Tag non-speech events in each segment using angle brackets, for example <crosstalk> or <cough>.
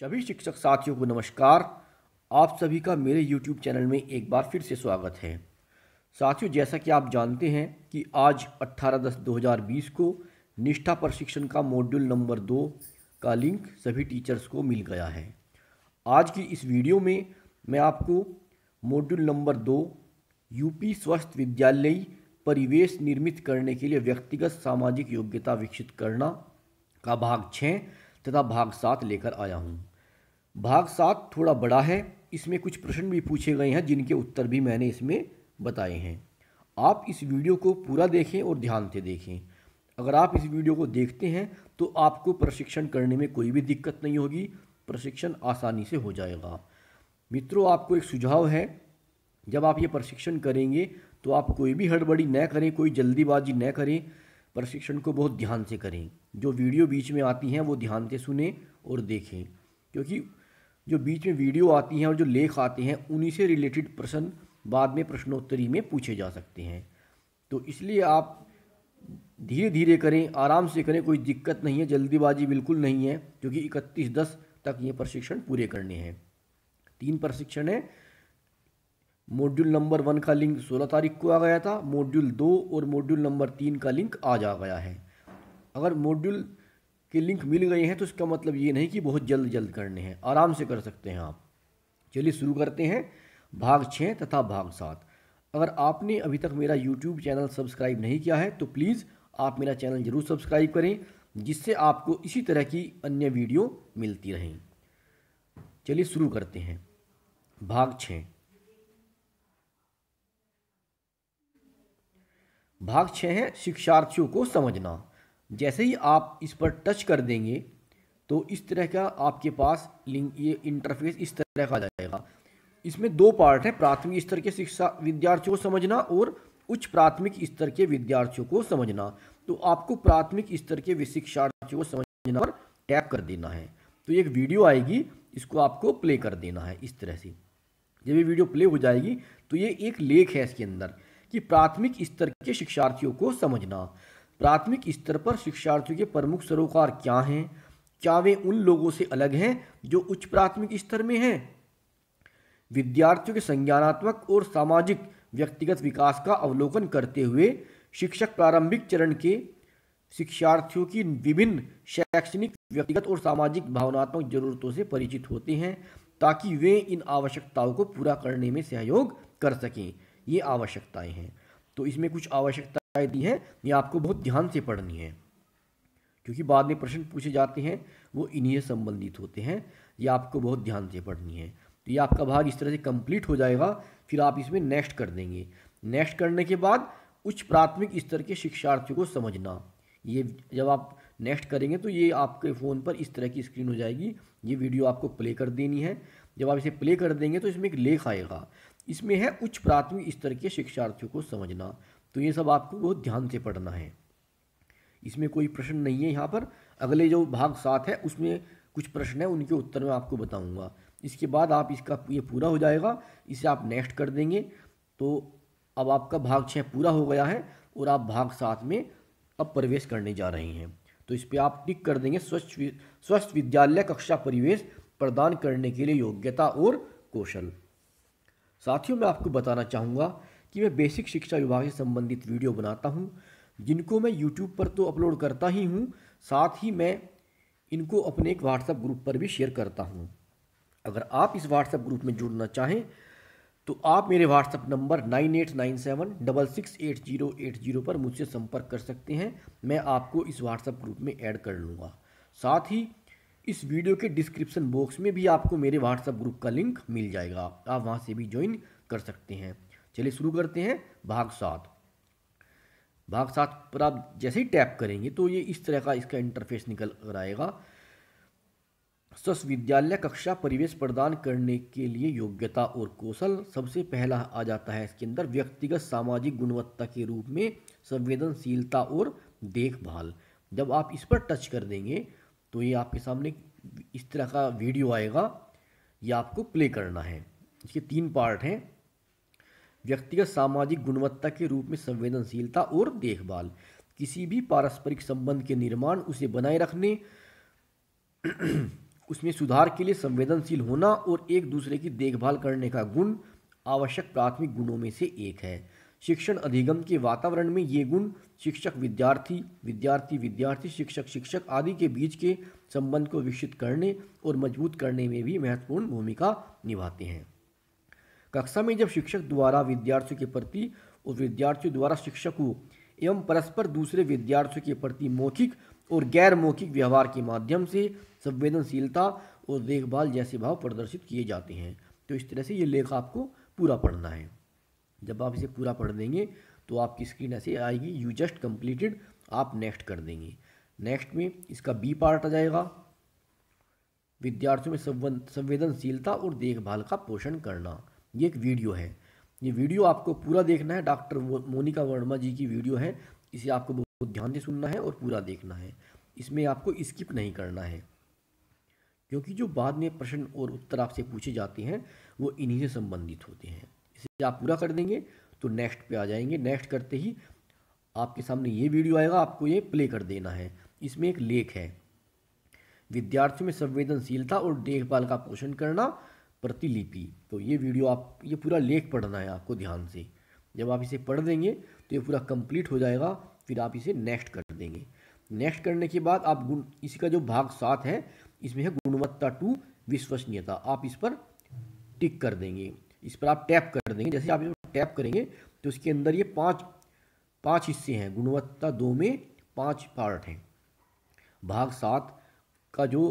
सभी शिक्षक साथियों को नमस्कार आप सभी का मेरे YouTube चैनल में एक बार फिर से स्वागत है साथियों जैसा कि आप जानते हैं कि आज 18 दस 2020 को निष्ठा प्रशिक्षण का मॉड्यूल नंबर दो का लिंक सभी टीचर्स को मिल गया है आज की इस वीडियो में मैं आपको मॉड्यूल नंबर दो यूपी स्वस्थ विद्यालय परिवेश निर्मित करने के लिए व्यक्तिगत सामाजिक योग्यता विकसित करना का भाग छः तथा भाग सात लेकर आया हूँ भाग सात थोड़ा बड़ा है इसमें कुछ प्रश्न भी पूछे गए हैं जिनके उत्तर भी मैंने इसमें बताए हैं आप इस वीडियो को पूरा देखें और ध्यान से देखें अगर आप इस वीडियो को देखते हैं तो आपको प्रशिक्षण करने में कोई भी दिक्कत नहीं होगी प्रशिक्षण आसानी से हो जाएगा मित्रों आपको एक सुझाव है जब आप ये प्रशिक्षण करेंगे तो आप कोई भी हड़बड़ी न करें कोई जल्दीबाजी न करें प्रशिक्षण को बहुत ध्यान से करें जो वीडियो बीच में आती हैं वो ध्यान से सुने और देखें क्योंकि जो बीच में वीडियो आती हैं और जो लेख आते हैं उन्हीं से रिलेटेड प्रश्न बाद में प्रश्नोत्तरी में पूछे जा सकते हैं तो इसलिए आप धीरे धीरे करें आराम से करें कोई दिक्कत नहीं है जल्दीबाजी बिल्कुल नहीं है क्योंकि इकतीस दस तक ये प्रशिक्षण पूरे करने हैं तीन प्रशिक्षण हैं मॉड्यूल नंबर वन का लिंक सोलह तारीख को आ गया था मॉड्यूल दो और मॉड्यूल नंबर तीन का लिंक आज आ गया है अगर मॉड्यूल कि लिंक मिल गए हैं तो इसका मतलब ये नहीं कि बहुत जल्द जल्द करने हैं आराम से कर सकते हैं आप चलिए शुरू करते हैं भाग छः तथा भाग सात अगर आपने अभी तक मेरा यूट्यूब चैनल सब्सक्राइब नहीं किया है तो प्लीज़ आप मेरा चैनल ज़रूर सब्सक्राइब करें जिससे आपको इसी तरह की अन्य वीडियो मिलती रहें चलिए शुरू करते हैं भाग छः भाग छः है शिक्षार्थियों को समझना जैसे ही आप इस पर टच कर देंगे तो इस तरह का आपके पास लिंक ये इंटरफेस इस तरह का आ जाएगा इसमें दो पार्ट है प्राथमिक स्तर के शिक्षा विद्यार्थियों को समझना और उच्च प्राथमिक स्तर के विद्यार्थियों को समझना तो आपको प्राथमिक स्तर के शिक्षार्थियों को समझना पर टैप कर देना है तो एक वीडियो आएगी इसको आपको प्ले कर देना है इस तरह से जब ये वीडियो प्ले हो जाएगी तो ये एक लेख है इसके अंदर कि प्राथमिक स्तर के शिक्षार्थियों को समझना प्राथमिक स्तर पर शिक्षार्थियों के प्रमुख सरोकार क्या हैं क्या वे उन लोगों से अलग हैं जो उच्च प्राथमिक स्तर में हैं विद्यार्थियों के संज्ञानात्मक और सामाजिक व्यक्तिगत विकास का अवलोकन करते हुए शिक्षक प्रारंभिक चरण के शिक्षार्थियों की विभिन्न शैक्षणिक व्यक्तिगत और सामाजिक भावनात्मक जरूरतों से परिचित होते हैं ताकि वे इन आवश्यकताओं को पूरा करने में सहयोग कर सकें ये आवश्यकताएं हैं तो इसमें कुछ आवश्यकता दी है ये आपको बहुत ध्यान से पढ़नी है क्योंकि बाद में प्रश्न पूछे जाते हैं वो इन्हीं संबंधित होते हैं ये आपको बहुत ध्यान से पढ़नी है तो ये आपका भाग इस तरह से कंप्लीट हो जाएगा फिर आप इसमें नेक्स्ट कर देंगे नेक्स्ट करने के बाद उच्च प्राथमिक स्तर के शिक्षार्थियों को समझना ये जब आप नेक्स्ट करेंगे तो ये आपके फ़ोन पर इस तरह की स्क्रीन हो जाएगी ये वीडियो आपको प्ले कर देनी है जब आप इसे प्ले कर देंगे तो इसमें एक लेख आएगा इसमें है उच्च प्राथमिक स्तर के शिक्षार्थियों को समझना तो ये सब आपको बहुत ध्यान से पढ़ना है इसमें कोई प्रश्न नहीं है यहाँ पर अगले जो भाग सात है उसमें कुछ प्रश्न है उनके उत्तर में आपको बताऊँगा इसके बाद आप इसका ये पूरा हो जाएगा इसे आप नेक्स्ट कर देंगे तो अब आपका भाग छः पूरा हो गया है और आप भाग सात में अब प्रवेश करने जा रहे हैं तो इस पर आप टिक कर देंगे स्वच्छ स्वस्थ विद्यालय कक्षा परिवेश प्रदान करने के लिए योग्यता और कौशल साथियों मैं आपको बताना चाहूँगा कि मैं बेसिक शिक्षा विभाग से संबंधित वीडियो बनाता हूँ जिनको मैं यूट्यूब पर तो अपलोड करता ही हूँ साथ ही मैं इनको अपने एक व्हाट्सएप ग्रुप पर भी शेयर करता हूँ अगर आप इस व्हाट्सएप ग्रुप में जुड़ना चाहें तो आप मेरे WhatsApp number nine eight nine seven double six eight zero eight zero पर मुझसे संपर्क कर सकते हैं मैं आपको इस व्हाट्सएप ग्रुप में ऐड कर लूँगा साथ ही इस वीडियो के डिस्क्रिप्शन बॉक्स में भी आपको मेरे व्हाट्सएप ग्रुप का लिंक मिल जाएगा आप वहाँ से भी ज्वाइन कर सकते हैं चलिए शुरू करते हैं भाग सात भाग सात पर आप जैसे ही टैप करेंगे तो ये इस तरह का इसका इंटरफेस निकल कर आएगा विद्यालय कक्षा परिवेश प्रदान करने के लिए योग्यता और कौशल सबसे पहला आ जाता है इसके अंदर व्यक्तिगत सामाजिक गुणवत्ता के रूप में संवेदनशीलता और देखभाल जब आप इस पर टच कर देंगे तो ये आपके सामने इस तरह का वीडियो आएगा ये आपको प्ले करना है इसके तीन पार्ट हैं व्यक्तिगत सामाजिक गुणवत्ता के रूप में संवेदनशीलता और देखभाल किसी भी पारस्परिक संबंध के निर्माण उसे बनाए रखने <clears throat> उसमें सुधार के लिए संवेदनशील होना और एक दूसरे की देखभाल करने का गुण आवश्यक प्राथमिक गुणों में से एक है शिक्षण अधिगम के वातावरण में ये गुण शिक्षक विद्यार्थी विद्यार्थी विद्यार्थी शिक्षक शिक्षक आदि के बीच के संबंध को विकसित करने और मजबूत करने में भी महत्वपूर्ण भूमिका निभाते हैं कक्षा में जब शिक्षक द्वारा विद्यार्थियों के प्रति और विद्यार्थियों द्वारा शिक्षकों एवं परस्पर दूसरे विद्यार्थियों के प्रति मौखिक और गैर मौखिक व्यवहार के माध्यम से संवेदनशीलता और देखभाल जैसे भाव प्रदर्शित किए जाते हैं तो इस तरह से ये लेख आपको पूरा पढ़ना है जब आप इसे पूरा पढ़ देंगे तो आपकी स्क्रीन ऐसे आएगी यू जस्ट कंप्लीटेड आप नेक्स्ट कर देंगे नेक्स्ट में इसका बी पार्ट आ जाएगा विद्यार्थियों में संवेदनशीलता और देखभाल का पोषण करना ये एक वीडियो है ये वीडियो आपको पूरा देखना है डॉक्टर मोनिका वर्मा जी की वीडियो है इसे आपको बहुत ध्यान से सुनना है और पूरा देखना है इसमें आपको स्किप नहीं करना है क्योंकि जो बाद में प्रश्न और उत्तर आपसे पूछे जाते हैं वो इन्हीं से संबंधित होते हैं इसे आप पूरा कर देंगे तो नेक्स्ट पे आ जाएंगे नेक्स्ट करते ही आपके सामने ये वीडियो आएगा आपको ये प्ले कर देना है इसमें एक लेख है विद्यार्थियों में संवेदनशीलता और देखभाल का पोषण करना प्रतिलिपि तो ये वीडियो आप ये पूरा लेख पढ़ना है आपको ध्यान से जब आप इसे पढ़ देंगे तो ये पूरा कंप्लीट हो जाएगा फिर आप इसे नेक्स्ट कर देंगे नेक्स्ट करने के बाद आप गुण इसी का जो भाग सात है इसमें है गुणवत्ता टू विश्वसनीयता आप इस पर टिक कर देंगे इस पर आप टैप कर देंगे जैसे आप इस पर टैप करेंगे तो इसके अंदर ये पाँच पाँच हिस्से हैं गुणवत्ता दो में पाँच पार्ट हैं भाग सात का जो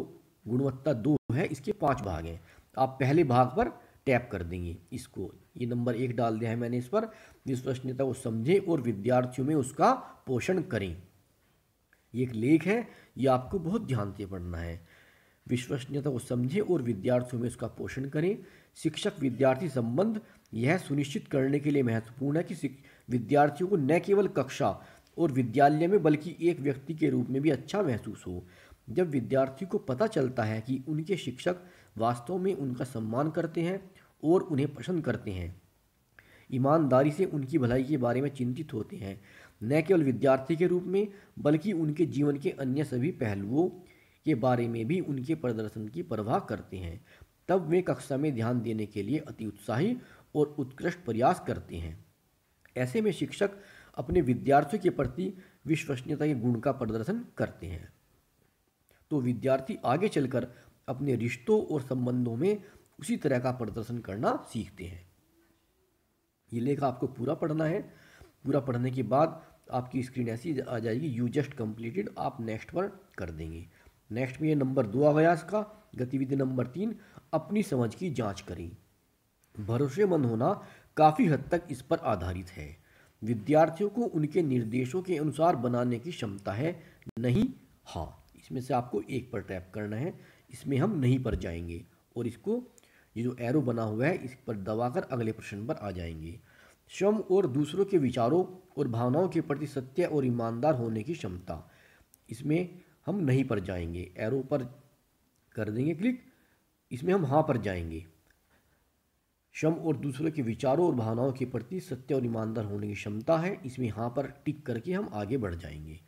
गुणवत्ता दो है इसके पाँच भाग हैं आप पहले भाग पर टैप कर देंगे इसको ये नंबर एक डाल दिया है मैंने इस पर विश्वसनीयता को समझें और विद्यार्थियों में उसका पोषण करें ये एक लेख है ये आपको बहुत ध्यान से पढ़ना है विश्वसनीयता को समझें और विद्यार्थियों में उसका पोषण करें शिक्षक विद्यार्थी संबंध यह सुनिश्चित करने के लिए महत्वपूर्ण है कि विद्यार्थियों को न केवल कक्षा और विद्यालय में बल्कि एक व्यक्ति के रूप में भी अच्छा महसूस हो जब विद्यार्थी को पता चलता है कि उनके शिक्षक वास्तव में उनका सम्मान करते हैं और उन्हें पसंद करते हैं ईमानदारी से उनकी भलाई के बारे में चिंतित होते हैं न केवल विद्यार्थी के रूप में बल्कि उनके जीवन के अन्य सभी पहलुओं के बारे में भी उनके प्रदर्शन की परवाह करते हैं तब वे कक्षा में ध्यान देने के लिए अति उत्साही और उत्कृष्ट प्रयास करते हैं ऐसे में शिक्षक अपने विद्यार्थियों के प्रति विश्वसनीयता के गुण का प्रदर्शन करते हैं तो विद्यार्थी आगे चलकर अपने रिश्तों और संबंधों में उसी तरह का प्रदर्शन करना सीखते हैं ये लेख आपको पूरा पढ़ना है पूरा पढ़ने के बाद आपकी स्क्रीन ऐसी आ जाएगी यू जस्ट कम्प्लीटेड आप नेक्स्ट पर कर देंगे नेक्स्ट में ये नंबर दो आ गया इसका गतिविधि नंबर तीन अपनी समझ की जांच करें भरोसेमंद होना काफ़ी हद तक इस पर आधारित है विद्यार्थियों को उनके निर्देशों के अनुसार बनाने की क्षमता है नहीं हाँ इसमें से आपको एक पर टैप करना है इसमें हम नहीं पर जाएंगे और इसको ये जो एरो बना हुआ है इस पर दबाकर अगले प्रश्न पर आ जाएंगे श्रम और दूसरों के विचारों और भावनाओं के प्रति सत्य और ईमानदार होने की क्षमता इसमें हम नहीं पर जाएंगे एरो पर कर देंगे क्लिक इसमें हम हाँ पर जाएंगे श्रम और दूसरों के विचारों और भावनाओं के प्रति सत्य और ईमानदार होने की क्षमता है इसमें हाँ पर टिक करके हम आगे बढ़ जाएंगे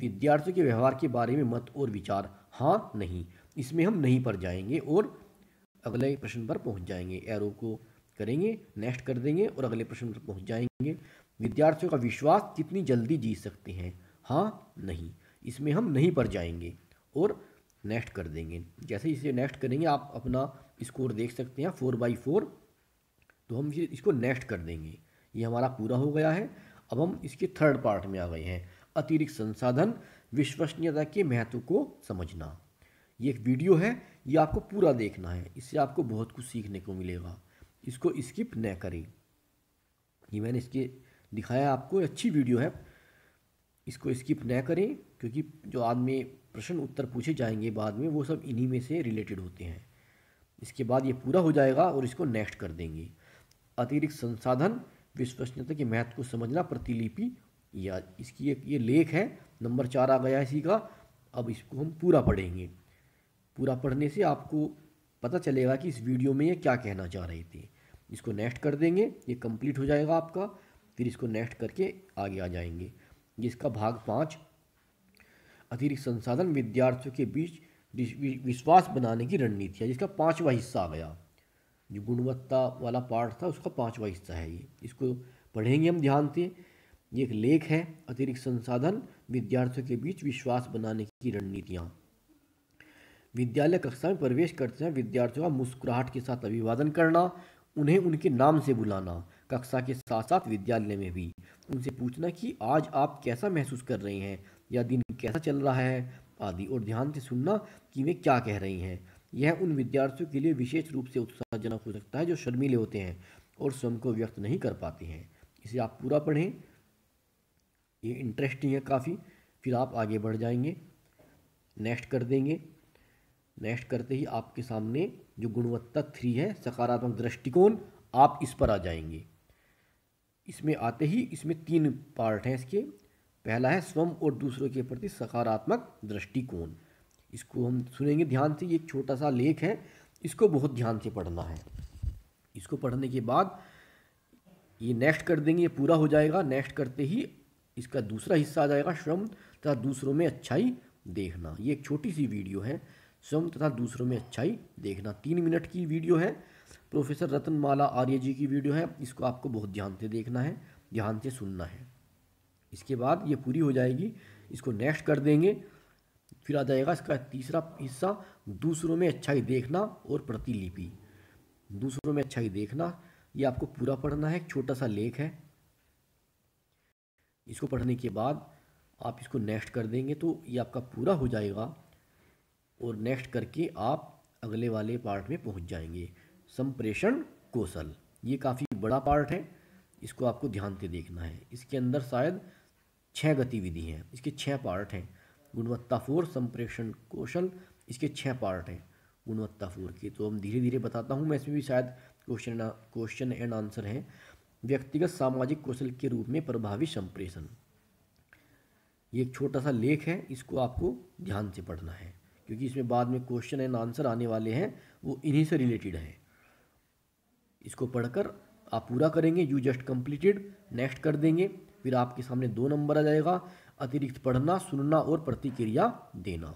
विद्यार्थियों के व्यवहार के बारे में मत और विचार हाँ नहीं इसमें हम नहीं पर जाएंगे और अगले प्रश्न पर पहुंच जाएंगे एरो को करेंगे नेक्स्ट कर देंगे और अगले प्रश्न पर पहुंच जाएंगे विद्यार्थियों का विश्वास कितनी जल्दी जीत सकते हैं हाँ नहीं इसमें हम नहीं पर जाएंगे और नेक्स्ट कर देंगे जैसे इसे नेक्स्ट करेंगे आप अपना स्कोर देख सकते हैं फोर बाई फोर तो हम इसको नेक्स्ट कर देंगे ये हमारा पूरा हो गया है अब हम इसके थर्ड पार्ट में आ गए हैं अतिरिक्त संसाधन विश्वसनीयता के महत्व को समझना ये एक वीडियो है ये आपको पूरा देखना है इससे आपको बहुत कुछ सीखने को मिलेगा इसको स्किप न करें ये मैंने इसके दिखाया आपको अच्छी वीडियो है इसको स्किप न करें क्योंकि जो आदमी प्रश्न उत्तर पूछे जाएंगे बाद में वो सब इन्हीं में से रिलेटेड होते हैं इसके बाद ये पूरा हो जाएगा और इसको नेक्स्ट कर देंगे अतिरिक्त संसाधन विश्वसनीयता के महत्व को समझना प्रतिलिपि या इसकी एक ये लेख है नंबर चार आ गया इसी का अब इसको हम पूरा पढ़ेंगे पूरा पढ़ने से आपको पता चलेगा कि इस वीडियो में ये क्या कहना चाह रही थी इसको नेक्स्ट कर देंगे ये कंप्लीट हो जाएगा आपका फिर इसको नेक्स्ट करके आगे आ जाएंगे जिसका भाग पाँच अतिरिक्त संसाधन विद्यार्थियों के बीच विश्वास बनाने की रणनीति है जिसका पाँचवा हिस्सा आ गया जो गुणवत्ता वाला पार्ट था उसका पाँचवा हिस्सा है ये इसको पढ़ेंगे हम ध्यान से ये एक लेख है अतिरिक्त संसाधन विद्यार्थियों के बीच विश्वास बनाने की रणनीतियाँ विद्यालय कक्षा में प्रवेश करते हैं विद्यार्थियों का मुस्कुराहट के साथ अभिवादन करना उन्हें उनके नाम से बुलाना कक्षा के साथ साथ विद्यालय में भी उनसे पूछना कि आज आप कैसा महसूस कर रहे हैं या दिन कैसा चल रहा है आदि और ध्यान से सुनना कि वे क्या कह रही हैं यह उन विद्यार्थियों के लिए विशेष रूप से उत्साहजनक हो सकता है जो शर्मीले होते हैं और स्वयं को व्यक्त नहीं कर पाते हैं इसे आप पूरा पढ़ें ये इंटरेस्टिंग है काफ़ी फिर आप आगे बढ़ जाएंगे नेक्स्ट कर देंगे नेक्स्ट करते ही आपके सामने जो गुणवत्ता थ्री है सकारात्मक दृष्टिकोण आप इस पर आ जाएंगे इसमें आते ही इसमें तीन पार्ट हैं इसके पहला है स्वम और दूसरों के प्रति सकारात्मक दृष्टिकोण इसको हम सुनेंगे ध्यान से ये एक छोटा सा लेख है इसको बहुत ध्यान से पढ़ना है इसको पढ़ने के बाद ये नेक्स्ट कर देंगे ये पूरा हो जाएगा नेक्स्ट करते ही इसका दूसरा हिस्सा आ जाएगा श्रम तथा दूसरों में अच्छाई देखना ये एक छोटी सी वीडियो है स्वयं तथा दूसरों में अच्छाई देखना तीन मिनट की वीडियो है प्रोफेसर रतन माला आर्य जी की वीडियो है इसको आपको बहुत ध्यान से देखना है ध्यान से सुनना है इसके बाद ये पूरी हो जाएगी इसको नेक्स्ट कर देंगे फिर आ जाएगा इसका तीसरा हिस्सा दूसरों में अच्छाई देखना और प्रतिलिपि दूसरों में अच्छाई देखना ये आपको पूरा पढ़ना है एक छोटा सा लेख है इसको पढ़ने के बाद आप इसको नेक्स्ट कर देंगे तो ये आपका पूरा हो जाएगा और नेक्स्ट करके आप अगले वाले पार्ट में पहुंच जाएंगे संप्रेषण कौशल ये काफ़ी बड़ा पार्ट है इसको आपको ध्यान से देखना है इसके अंदर शायद छः गतिविधि हैं इसके छः पार्ट हैं गुणवत्तापूर्ण संप्रेषण कौशल इसके छः पार्ट हैं गुणवत्तापूर्ण के तो हम धीरे धीरे बताता हूँ मैं इसमें भी शायद क्वेश्चन क्वेश्चन एंड आंसर हैं व्यक्तिगत सामाजिक कौशल के रूप में प्रभावी संप्रेषण ये एक छोटा सा लेख है इसको आपको ध्यान से पढ़ना है क्योंकि इसमें बाद में क्वेश्चन एंड आंसर आने वाले हैं वो इन्हीं से रिलेटेड हैं इसको पढ़कर आप पूरा करेंगे यू जस्ट कंप्लीटेड नेक्स्ट कर देंगे फिर आपके सामने दो नंबर आ जाएगा अतिरिक्त पढ़ना सुनना और प्रतिक्रिया देना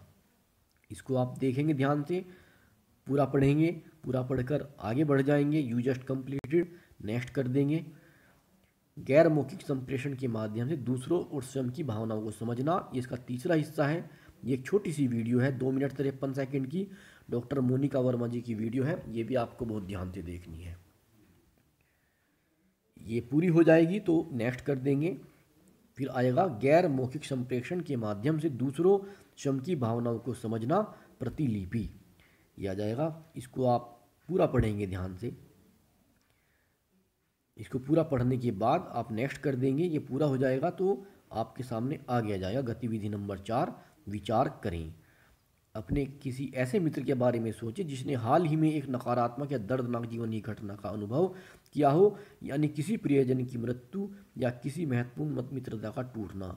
इसको आप देखेंगे ध्यान से पूरा पढ़ेंगे पूरा पढ़कर आगे बढ़ जाएंगे यू जस्ट कंप्लीटेड नेक्स्ट कर देंगे गैर मौखिक संप्रेषण के माध्यम से दूसरों और स्वयं की भावनाओं को समझना इसका तीसरा हिस्सा है ये एक छोटी सी वीडियो है दो मिनट तिरपन सेकेंड की डॉक्टर मोनिका वर्मा जी की वीडियो है ये भी आपको बहुत ध्यान से देखनी है ये पूरी हो जाएगी तो नेक्स्ट कर देंगे फिर आएगा गैर मौखिक संप्रेक्षण के माध्यम से दूसरों श्रम की भावनाओं को समझना प्रतिलिपि यह आ जाएगा इसको आप पूरा पढ़ेंगे ध्यान से इसको पूरा पढ़ने के बाद आप नेक्स्ट कर देंगे ये पूरा हो जाएगा तो आपके सामने आ गया जाएगा गतिविधि नंबर चार विचार करें अपने किसी ऐसे मित्र के बारे में सोचें जिसने हाल ही में एक नकारात्मक या दर्दनाक जीवन की घटना का अनुभव किया हो यानी किसी प्रियजन की मृत्यु या किसी महत्वपूर्ण मित्रता का टूटना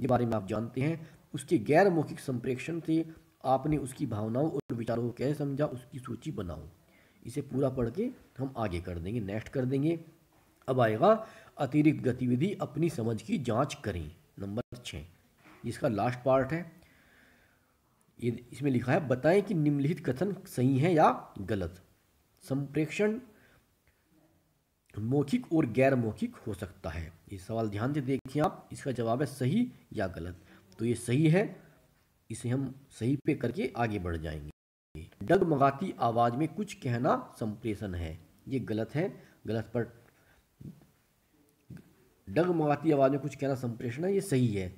के बारे में आप जानते हैं उसके गैर मौखिक संप्रेक्षण से आपने उसकी भावनाओं और विचारों को कैसे समझा उसकी सूची बनाओ इसे पूरा पढ़ के हम आगे कर देंगे नेक्स्ट कर देंगे अब आएगा अतिरिक्त गतिविधि अपनी समझ की जांच करें नंबर छः जिसका लास्ट पार्ट है ये इसमें लिखा है बताएं कि निम्नलिखित कथन सही है या गलत संप्रेक्षण मौखिक और गैर मौखिक हो सकता है ये सवाल ध्यान से देखिए आप इसका जवाब है सही या गलत तो ये सही है इसे हम सही पे करके आगे बढ़ जाएंगे डगमगाती आवाज़ में कुछ कहना संप्रेषण है ये गलत है गलत पर डगमगाती आवाज़ में कुछ कहना संप्रेषण है ये सही है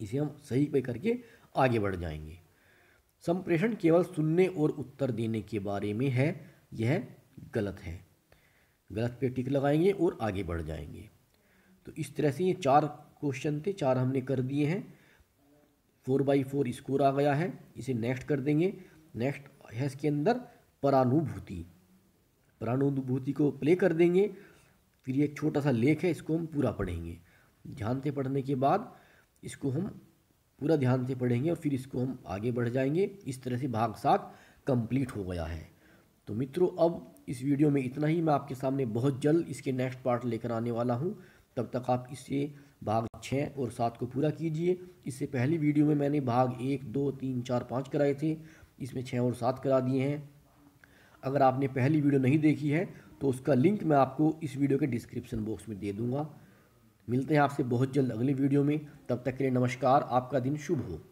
इसे हम सही पे करके आगे बढ़ जाएंगे संप्रेषण केवल सुनने और उत्तर देने के बारे में है यह गलत है गलत पे टिक लगाएंगे और आगे बढ़ जाएंगे तो इस तरह से ये चार क्वेश्चन थे चार हमने कर दिए हैं फोर बाई फोर स्कोर आ गया है इसे नेक्स्ट कर देंगे नेक्स्ट है इसके अंदर परानुभूति परानुभूति को प्ले कर देंगे फिर ये एक छोटा सा लेख है इसको हम पूरा पढ़ेंगे ध्यान से पढ़ने के बाद इसको हम पूरा ध्यान से पढ़ेंगे और फिर इसको हम आगे बढ़ जाएंगे इस तरह से भाग सात कंप्लीट हो गया है तो मित्रों अब इस वीडियो में इतना ही मैं आपके सामने बहुत जल्द इसके नेक्स्ट पार्ट लेकर आने वाला हूँ तब तक आप इससे भाग छः और सात को पूरा कीजिए इससे पहली वीडियो में मैंने भाग एक दो तीन चार पाँच कराए थे इसमें छः और सात करा दिए हैं अगर आपने पहली वीडियो नहीं देखी है तो उसका लिंक मैं आपको इस वीडियो के डिस्क्रिप्शन बॉक्स में दे दूँगा मिलते हैं आपसे बहुत जल्द अगली वीडियो में तब तक के लिए नमस्कार आपका दिन शुभ हो